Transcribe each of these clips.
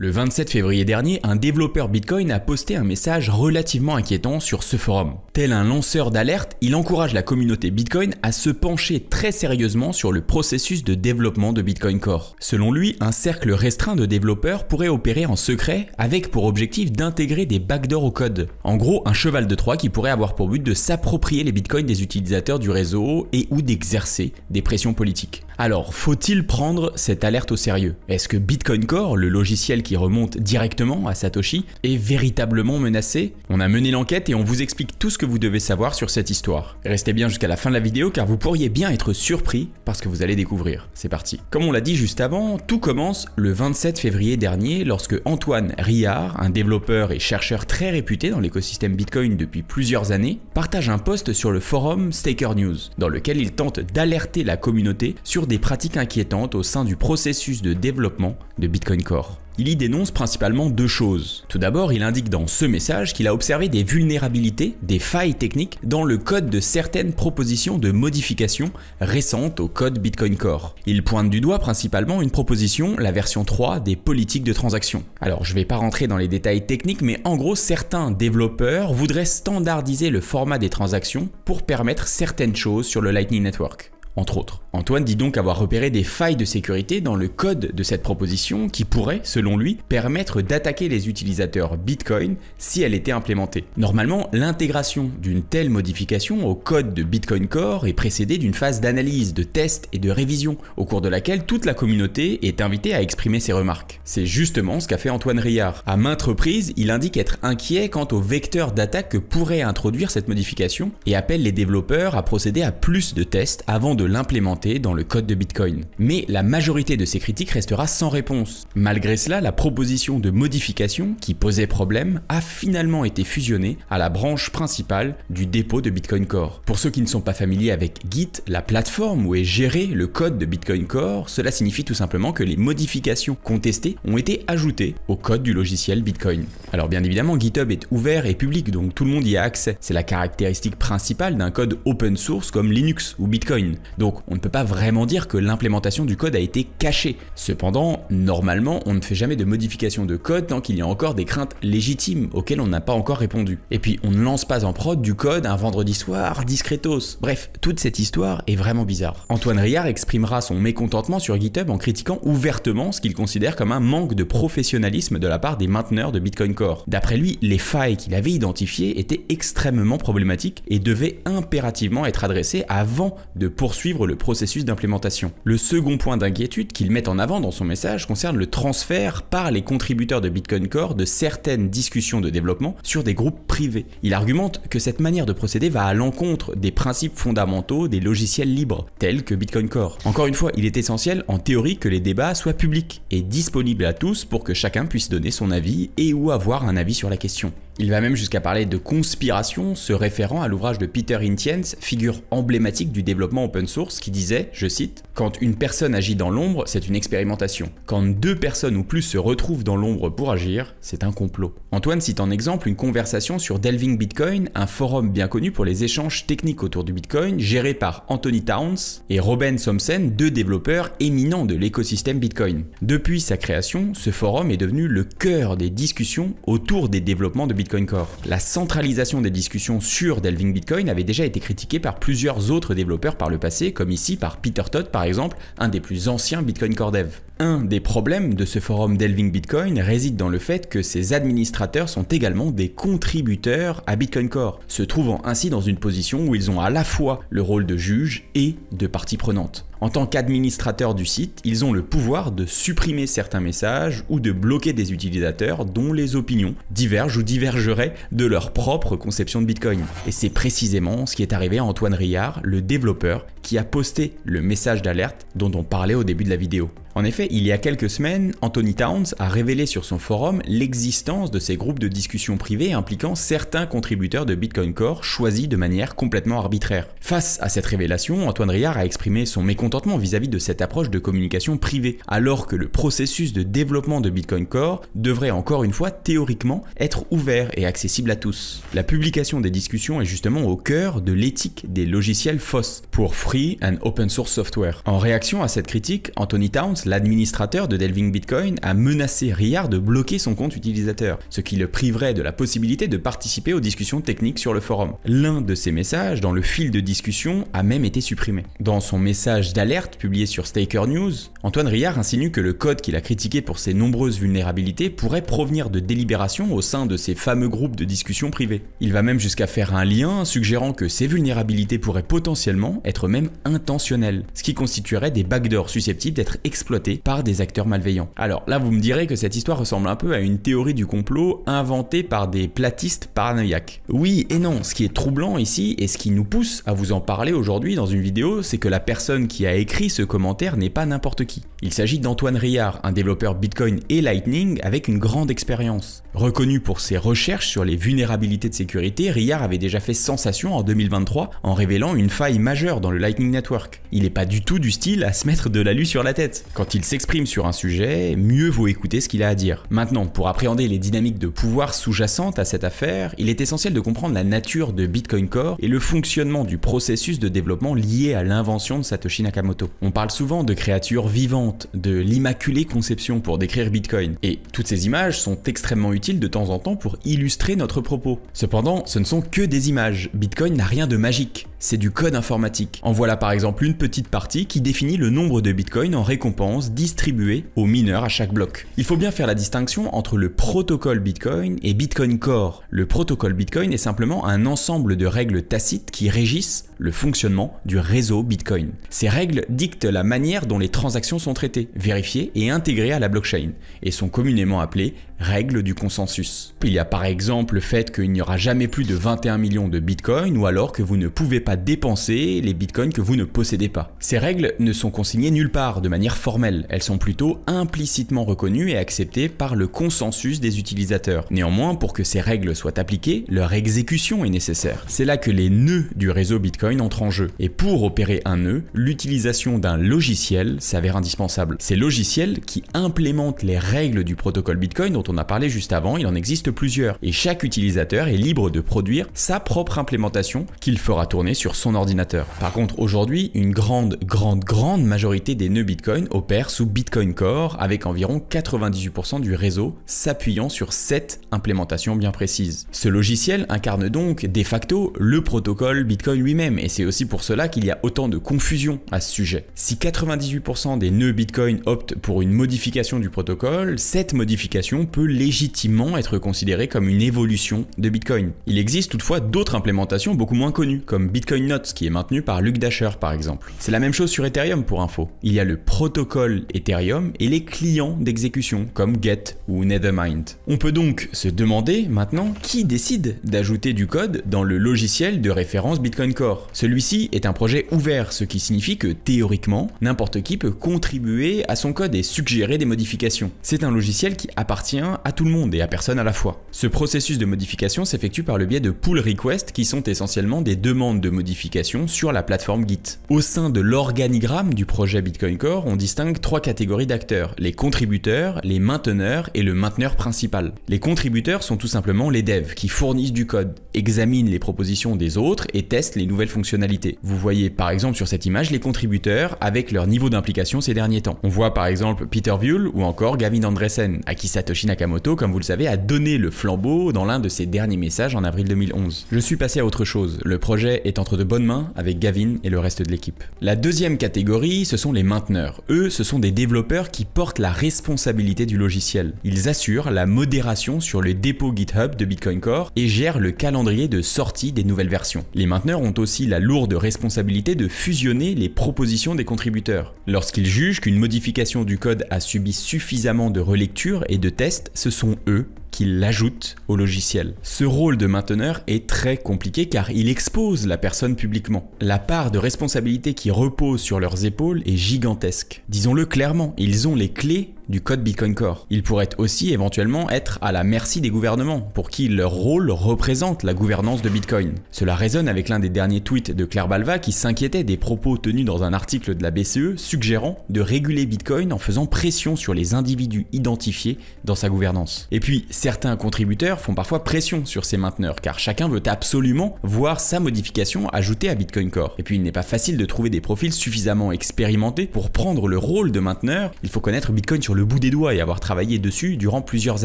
Le 27 février dernier, un développeur Bitcoin a posté un message relativement inquiétant sur ce forum. Tel un lanceur d'alerte, il encourage la communauté Bitcoin à se pencher très sérieusement sur le processus de développement de Bitcoin Core. Selon lui, un cercle restreint de développeurs pourrait opérer en secret avec pour objectif d'intégrer des backdoors au code. En gros, un cheval de Troie qui pourrait avoir pour but de s'approprier les Bitcoins des utilisateurs du réseau et ou d'exercer des pressions politiques. Alors, faut-il prendre cette alerte au sérieux Est-ce que Bitcoin Core, le logiciel qui remonte directement à Satoshi, est véritablement menacé On a mené l'enquête et on vous explique tout ce que vous devez savoir sur cette histoire. Restez bien jusqu'à la fin de la vidéo car vous pourriez bien être surpris par ce que vous allez découvrir. C'est parti. Comme on l'a dit juste avant, tout commence le 27 février dernier lorsque Antoine Riard, un développeur et chercheur très réputé dans l'écosystème Bitcoin depuis plusieurs années, partage un post sur le forum Staker News dans lequel il tente d'alerter la communauté sur des pratiques inquiétantes au sein du processus de développement de Bitcoin Core. Il y dénonce principalement deux choses. Tout d'abord, il indique dans ce message qu'il a observé des vulnérabilités, des failles techniques dans le code de certaines propositions de modification récentes au code Bitcoin Core. Il pointe du doigt principalement une proposition, la version 3 des politiques de transaction. Alors, je vais pas rentrer dans les détails techniques, mais en gros, certains développeurs voudraient standardiser le format des transactions pour permettre certaines choses sur le Lightning Network entre autres. Antoine dit donc avoir repéré des failles de sécurité dans le code de cette proposition qui pourrait, selon lui, permettre d'attaquer les utilisateurs Bitcoin si elle était implémentée. Normalement, l'intégration d'une telle modification au code de Bitcoin Core est précédée d'une phase d'analyse, de test et de révision, au cours de laquelle toute la communauté est invitée à exprimer ses remarques. C'est justement ce qu'a fait Antoine Riard. À maintes reprises, il indique être inquiet quant au vecteur d'attaque que pourrait introduire cette modification et appelle les développeurs à procéder à plus de tests avant de l'implémenter dans le code de Bitcoin. Mais la majorité de ces critiques restera sans réponse. Malgré cela, la proposition de modification qui posait problème a finalement été fusionnée à la branche principale du dépôt de Bitcoin Core. Pour ceux qui ne sont pas familiers avec Git, la plateforme où est géré le code de Bitcoin Core, cela signifie tout simplement que les modifications contestées ont été ajoutées au code du logiciel Bitcoin. Alors bien évidemment, GitHub est ouvert et public, donc tout le monde y a accès. C'est la caractéristique principale d'un code open source comme Linux ou Bitcoin. Donc on ne peut pas vraiment dire que l'implémentation du code a été cachée. Cependant, normalement, on ne fait jamais de modification de code tant qu'il y a encore des craintes légitimes auxquelles on n'a pas encore répondu. Et puis on ne lance pas en prod du code un vendredi soir discretos. Bref, toute cette histoire est vraiment bizarre. Antoine Riard exprimera son mécontentement sur GitHub en critiquant ouvertement ce qu'il considère comme un manque de professionnalisme de la part des mainteneurs de Bitcoin Core. D'après lui, les failles qu'il avait identifiées étaient extrêmement problématiques et devaient impérativement être adressées avant de poursuivre Suivre le processus d'implémentation. Le second point d'inquiétude qu'il met en avant dans son message concerne le transfert par les contributeurs de Bitcoin Core de certaines discussions de développement sur des groupes privés. Il argumente que cette manière de procéder va à l'encontre des principes fondamentaux des logiciels libres, tels que Bitcoin Core. Encore une fois, il est essentiel en théorie que les débats soient publics et disponibles à tous pour que chacun puisse donner son avis et ou avoir un avis sur la question. Il va même jusqu'à parler de conspiration, se référant à l'ouvrage de Peter Intiens, figure emblématique du développement open source, qui disait, je cite, quand une personne agit dans l'ombre, c'est une expérimentation. Quand deux personnes ou plus se retrouvent dans l'ombre pour agir, c'est un complot. Antoine cite en exemple une conversation sur Delving Bitcoin, un forum bien connu pour les échanges techniques autour du Bitcoin, géré par Anthony Towns et Robin Somsen, deux développeurs éminents de l'écosystème Bitcoin. Depuis sa création, ce forum est devenu le cœur des discussions autour des développements de Bitcoin Core. La centralisation des discussions sur Delving Bitcoin avait déjà été critiquée par plusieurs autres développeurs par le passé, comme ici par Peter Todd par exemple exemple un des plus anciens Bitcoin Core Dev. Un des problèmes de ce forum d'Elving Bitcoin réside dans le fait que ses administrateurs sont également des contributeurs à Bitcoin Core, se trouvant ainsi dans une position où ils ont à la fois le rôle de juge et de partie prenante. En tant qu'administrateurs du site, ils ont le pouvoir de supprimer certains messages ou de bloquer des utilisateurs dont les opinions divergent ou divergeraient de leur propre conception de Bitcoin. Et c'est précisément ce qui est arrivé à Antoine Riard, le développeur, qui a posté le message d'alerte dont on parlait au début de la vidéo. En effet, il y a quelques semaines, Anthony Towns a révélé sur son forum l'existence de ces groupes de discussion privés impliquant certains contributeurs de Bitcoin Core choisis de manière complètement arbitraire. Face à cette révélation, Antoine Riard a exprimé son mécontentement vis-à-vis de cette approche de communication privée, alors que le processus de développement de Bitcoin Core devrait encore une fois théoriquement être ouvert et accessible à tous. La publication des discussions est justement au cœur de l'éthique des logiciels FOSS pour Free and Open Source Software. En réaction à cette critique, Anthony Towns l'administrateur de Delving Bitcoin a menacé Riard de bloquer son compte utilisateur, ce qui le priverait de la possibilité de participer aux discussions techniques sur le forum. L'un de ces messages, dans le fil de discussion, a même été supprimé. Dans son message d'alerte publié sur Staker News, Antoine Riard insinue que le code qu'il a critiqué pour ses nombreuses vulnérabilités pourrait provenir de délibérations au sein de ces fameux groupes de discussion privés. Il va même jusqu'à faire un lien suggérant que ces vulnérabilités pourraient potentiellement être même intentionnelles, ce qui constituerait des backdoors susceptibles d'être exploitées par des acteurs malveillants. Alors là, vous me direz que cette histoire ressemble un peu à une théorie du complot inventée par des platistes paranoïaques. Oui et non, ce qui est troublant ici et ce qui nous pousse à vous en parler aujourd'hui dans une vidéo, c'est que la personne qui a écrit ce commentaire n'est pas n'importe qui. Il s'agit d'Antoine Riard, un développeur Bitcoin et Lightning avec une grande expérience. Reconnu pour ses recherches sur les vulnérabilités de sécurité, Riard avait déjà fait sensation en 2023 en révélant une faille majeure dans le Lightning Network. Il n'est pas du tout du style à se mettre de la l'alu sur la tête. Quand il s'exprime sur un sujet, mieux vaut écouter ce qu'il a à dire. Maintenant, pour appréhender les dynamiques de pouvoir sous-jacentes à cette affaire, il est essentiel de comprendre la nature de Bitcoin Core et le fonctionnement du processus de développement lié à l'invention de Satoshi Nakamoto. On parle souvent de créatures vivantes, de l'immaculée conception pour décrire Bitcoin, et toutes ces images sont extrêmement utiles de temps en temps pour illustrer notre propos. Cependant, ce ne sont que des images, Bitcoin n'a rien de magique c'est du code informatique. En voilà par exemple une petite partie qui définit le nombre de bitcoins en récompense distribués aux mineurs à chaque bloc. Il faut bien faire la distinction entre le protocole bitcoin et bitcoin core. Le protocole bitcoin est simplement un ensemble de règles tacites qui régissent le fonctionnement du réseau bitcoin. Ces règles dictent la manière dont les transactions sont traitées, vérifiées et intégrées à la blockchain et sont communément appelées règles du consensus. Il y a par exemple le fait qu'il n'y aura jamais plus de 21 millions de bitcoins ou alors que vous ne pouvez pas dépenser les bitcoins que vous ne possédez pas. Ces règles ne sont consignées nulle part de manière formelle, elles sont plutôt implicitement reconnues et acceptées par le consensus des utilisateurs. Néanmoins, pour que ces règles soient appliquées, leur exécution est nécessaire. C'est là que les nœuds du réseau bitcoin entrent en jeu. Et pour opérer un nœud, l'utilisation d'un logiciel s'avère indispensable. Ces logiciels qui implémentent les règles du protocole bitcoin dont on a parlé juste avant, il en existe plusieurs, et chaque utilisateur est libre de produire sa propre implémentation qu'il fera tourner sur son ordinateur. Par contre, aujourd'hui, une grande, grande, grande majorité des nœuds Bitcoin opèrent sous Bitcoin Core, avec environ 98% du réseau s'appuyant sur cette implémentation bien précise. Ce logiciel incarne donc de facto le protocole Bitcoin lui-même, et c'est aussi pour cela qu'il y a autant de confusion à ce sujet. Si 98% des nœuds Bitcoin optent pour une modification du protocole, cette modification peut peut légitimement être considéré comme une évolution de Bitcoin. Il existe toutefois d'autres implémentations beaucoup moins connues, comme Bitcoin Notes, qui est maintenu par Luc Dasher par exemple. C'est la même chose sur Ethereum pour info. Il y a le protocole Ethereum et les clients d'exécution, comme Get ou Nethermind. On peut donc se demander maintenant qui décide d'ajouter du code dans le logiciel de référence Bitcoin Core. Celui-ci est un projet ouvert, ce qui signifie que théoriquement, n'importe qui peut contribuer à son code et suggérer des modifications. C'est un logiciel qui appartient à tout le monde et à personne à la fois. Ce processus de modification s'effectue par le biais de pull requests qui sont essentiellement des demandes de modification sur la plateforme Git. Au sein de l'organigramme du projet Bitcoin Core, on distingue trois catégories d'acteurs, les contributeurs, les mainteneurs et le mainteneur principal. Les contributeurs sont tout simplement les devs qui fournissent du code, examinent les propositions des autres et testent les nouvelles fonctionnalités. Vous voyez par exemple sur cette image les contributeurs avec leur niveau d'implication ces derniers temps. On voit par exemple Peter Vuel ou encore Gavin Andresen, à qui Satoshi Nakamoto Nakamoto, comme vous le savez, a donné le flambeau dans l'un de ses derniers messages en avril 2011. Je suis passé à autre chose, le projet est entre de bonnes mains avec Gavin et le reste de l'équipe. La deuxième catégorie, ce sont les mainteneurs. Eux, ce sont des développeurs qui portent la responsabilité du logiciel. Ils assurent la modération sur le dépôt GitHub de Bitcoin Core et gèrent le calendrier de sortie des nouvelles versions. Les mainteneurs ont aussi la lourde responsabilité de fusionner les propositions des contributeurs. Lorsqu'ils jugent qu'une modification du code a subi suffisamment de relecture et de tests, ce sont eux qui l'ajoute au logiciel. Ce rôle de mainteneur est très compliqué car il expose la personne publiquement. La part de responsabilité qui repose sur leurs épaules est gigantesque. Disons-le clairement, ils ont les clés du code Bitcoin Core. Ils pourraient aussi éventuellement être à la merci des gouvernements, pour qui leur rôle représente la gouvernance de Bitcoin. Cela résonne avec l'un des derniers tweets de Claire Balva qui s'inquiétait des propos tenus dans un article de la BCE suggérant de réguler Bitcoin en faisant pression sur les individus identifiés dans sa gouvernance. Et puis, Certains contributeurs font parfois pression sur ces mainteneurs car chacun veut absolument voir sa modification ajoutée à Bitcoin Core. Et puis il n'est pas facile de trouver des profils suffisamment expérimentés pour prendre le rôle de mainteneur, il faut connaître Bitcoin sur le bout des doigts et avoir travaillé dessus durant plusieurs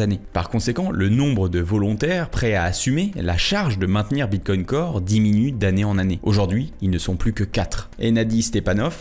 années. Par conséquent, le nombre de volontaires prêts à assumer la charge de maintenir Bitcoin Core diminue d'année en année. Aujourd'hui, ils ne sont plus que 4. Et Stepanov,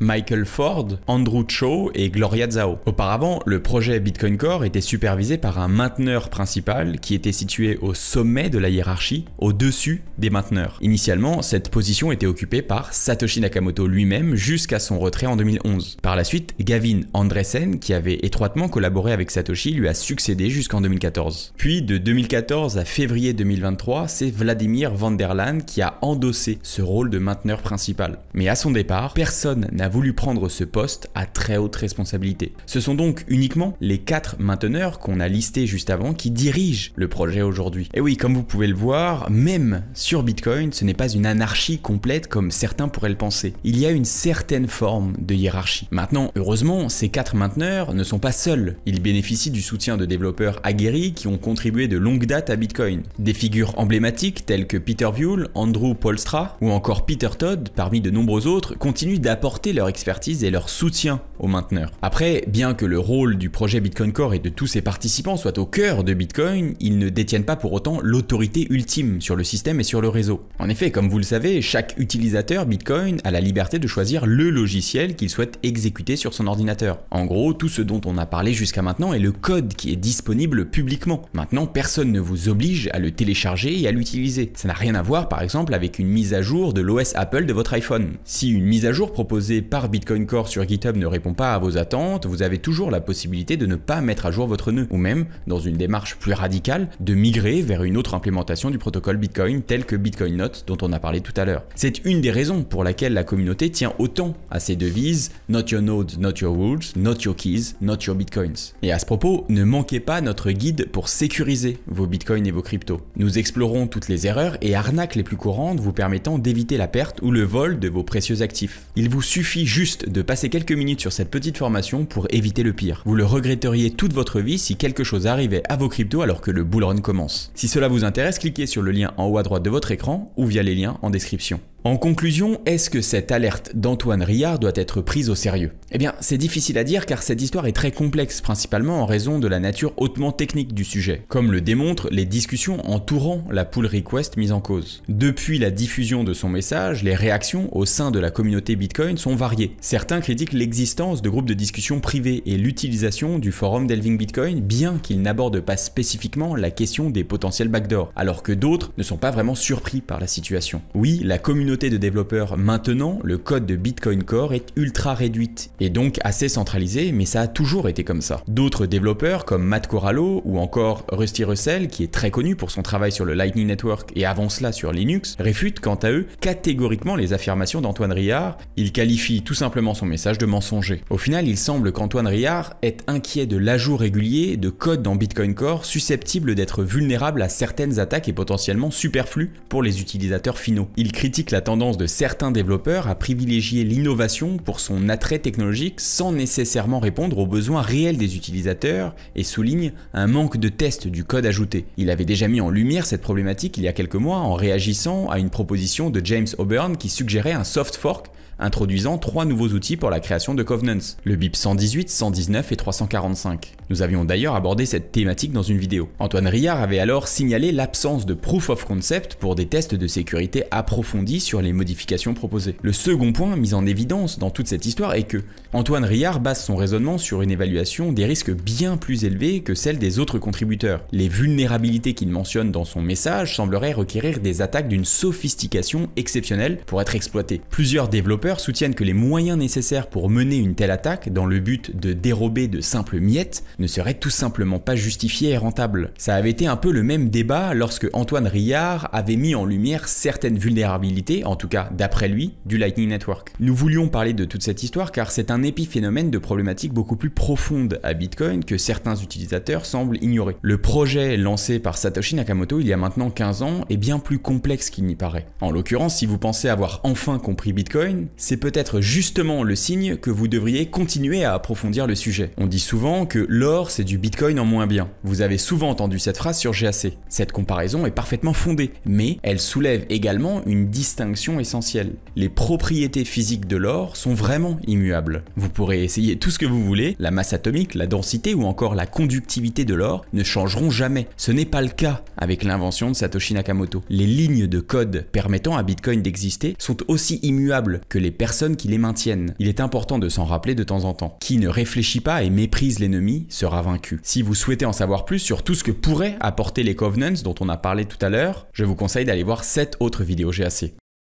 Michael Ford, Andrew Cho et Gloria Zhao. Auparavant, le projet Bitcoin Core était supervisé par un mainteneur principal qui était situé au sommet de la hiérarchie, au-dessus des mainteneurs. Initialement, cette position était occupée par Satoshi Nakamoto lui-même jusqu'à son retrait en 2011. Par la suite, Gavin Andresen, qui avait étroitement collaboré avec Satoshi, lui a succédé jusqu'en 2014. Puis, de 2014 à février 2023, c'est Vladimir Vanderland qui a endossé ce rôle de mainteneur principal. Mais à son départ, personne n'a voulu prendre ce poste à très haute responsabilité. Ce sont donc uniquement les quatre mainteneurs qu'on a listés juste avant qui dirigent le projet aujourd'hui. Et oui, comme vous pouvez le voir, même sur Bitcoin, ce n'est pas une anarchie complète comme certains pourraient le penser. Il y a une certaine forme de hiérarchie. Maintenant, heureusement, ces quatre mainteneurs ne sont pas seuls. Ils bénéficient du soutien de développeurs aguerris qui ont contribué de longue date à Bitcoin. Des figures emblématiques telles que Peter Vuel, Andrew Polstra ou encore Peter Todd, parmi de nombreux autres, continuent d'apporter leur expertise et leur soutien aux mainteneurs. Après, bien que le rôle du projet Bitcoin Core et de tous ses participants soit au cœur de Bitcoin, ils ne détiennent pas pour autant l'autorité ultime sur le système et sur le réseau. En effet, comme vous le savez, chaque utilisateur Bitcoin a la liberté de choisir le logiciel qu'il souhaite exécuter sur son ordinateur. En gros, tout ce dont on a parlé jusqu'à maintenant est le code qui est disponible publiquement. Maintenant, personne ne vous oblige à le télécharger et à l'utiliser. Ça n'a rien à voir par exemple avec une mise à jour de l'OS Apple de votre iPhone. Si une mise à jour proposée par Bitcoin Core sur GitHub ne répond pas à vos attentes, vous avez toujours la possibilité de ne pas mettre à jour votre nœud, ou même, dans une démarche plus radicale, de migrer vers une autre implémentation du protocole Bitcoin tel que Bitcoin Note dont on a parlé tout à l'heure. C'est une des raisons pour laquelle la communauté tient autant à ses devises Not your node, not your rules, not your keys, not your bitcoins. Et à ce propos, ne manquez pas notre guide pour sécuriser vos bitcoins et vos cryptos. Nous explorons toutes les erreurs et arnaques les plus courantes vous permettant d'éviter la perte ou le vol de vos précieux actifs. Il vous suffit juste de passer quelques minutes sur cette petite formation pour éviter le pire. Vous le regretteriez toute votre vie si quelque chose arrivait à vos cryptos alors que le bull run commence. Si cela vous intéresse, cliquez sur le lien en haut à droite de votre écran ou via les liens en description. En conclusion, est-ce que cette alerte d'Antoine Riard doit être prise au sérieux Eh bien, c'est difficile à dire car cette histoire est très complexe, principalement en raison de la nature hautement technique du sujet, comme le démontrent les discussions entourant la pull request mise en cause. Depuis la diffusion de son message, les réactions au sein de la communauté Bitcoin sont variées. Certains critiquent l'existence de groupes de discussion privés et l'utilisation du forum d'Elving Bitcoin, bien qu'ils n'abordent pas spécifiquement la question des potentiels backdoors, alors que d'autres ne sont pas vraiment surpris par la situation. Oui, la communauté de développeurs maintenant, le code de Bitcoin Core est ultra réduit et donc assez centralisé, mais ça a toujours été comme ça. D'autres développeurs comme Matt Corallo ou encore Rusty Russell, qui est très connu pour son travail sur le Lightning Network et avant cela sur Linux, réfutent quant à eux catégoriquement les affirmations d'Antoine Riard. Il qualifie tout simplement son message de mensonger. Au final, il semble qu'Antoine Riard est inquiet de l'ajout régulier de code dans Bitcoin Core susceptible d'être vulnérable à certaines attaques et potentiellement superflu pour les utilisateurs finaux. Il critique la la tendance de certains développeurs à privilégier l'innovation pour son attrait technologique sans nécessairement répondre aux besoins réels des utilisateurs et souligne un manque de test du code ajouté. Il avait déjà mis en lumière cette problématique il y a quelques mois en réagissant à une proposition de James Auburn qui suggérait un soft fork introduisant trois nouveaux outils pour la création de Covenants, le BIP 118, 119 et 345. Nous avions d'ailleurs abordé cette thématique dans une vidéo. Antoine Rillard avait alors signalé l'absence de proof of concept pour des tests de sécurité approfondis sur les modifications proposées. Le second point mis en évidence dans toute cette histoire est que Antoine Riard base son raisonnement sur une évaluation des risques bien plus élevés que celle des autres contributeurs. Les vulnérabilités qu'il mentionne dans son message sembleraient requérir des attaques d'une sophistication exceptionnelle pour être exploitées. Plusieurs développeurs soutiennent que les moyens nécessaires pour mener une telle attaque dans le but de dérober de simples miettes ne seraient tout simplement pas justifiés et rentables. Ça avait été un peu le même débat lorsque Antoine Riard avait mis en lumière certaines vulnérabilités, en tout cas d'après lui, du Lightning Network. Nous voulions parler de toute cette histoire car c'est un épiphénomène de problématiques beaucoup plus profondes à Bitcoin que certains utilisateurs semblent ignorer. Le projet lancé par Satoshi Nakamoto il y a maintenant 15 ans est bien plus complexe qu'il n'y paraît. En l'occurrence, si vous pensez avoir enfin compris Bitcoin, c'est peut-être justement le signe que vous devriez continuer à approfondir le sujet. On dit souvent que l'or c'est du Bitcoin en moins bien. Vous avez souvent entendu cette phrase sur GAC. Cette comparaison est parfaitement fondée, mais elle soulève également une distinction essentielle. Les propriétés physiques de l'or sont vraiment immuables. Vous pourrez essayer tout ce que vous voulez, la masse atomique, la densité ou encore la conductivité de l'or ne changeront jamais. Ce n'est pas le cas avec l'invention de Satoshi Nakamoto. Les lignes de code permettant à Bitcoin d'exister sont aussi immuables que les personnes qui les maintiennent. Il est important de s'en rappeler de temps en temps. Qui ne réfléchit pas et méprise l'ennemi sera vaincu. Si vous souhaitez en savoir plus sur tout ce que pourraient apporter les Covenants dont on a parlé tout à l'heure, je vous conseille d'aller voir cette autre vidéo GAC.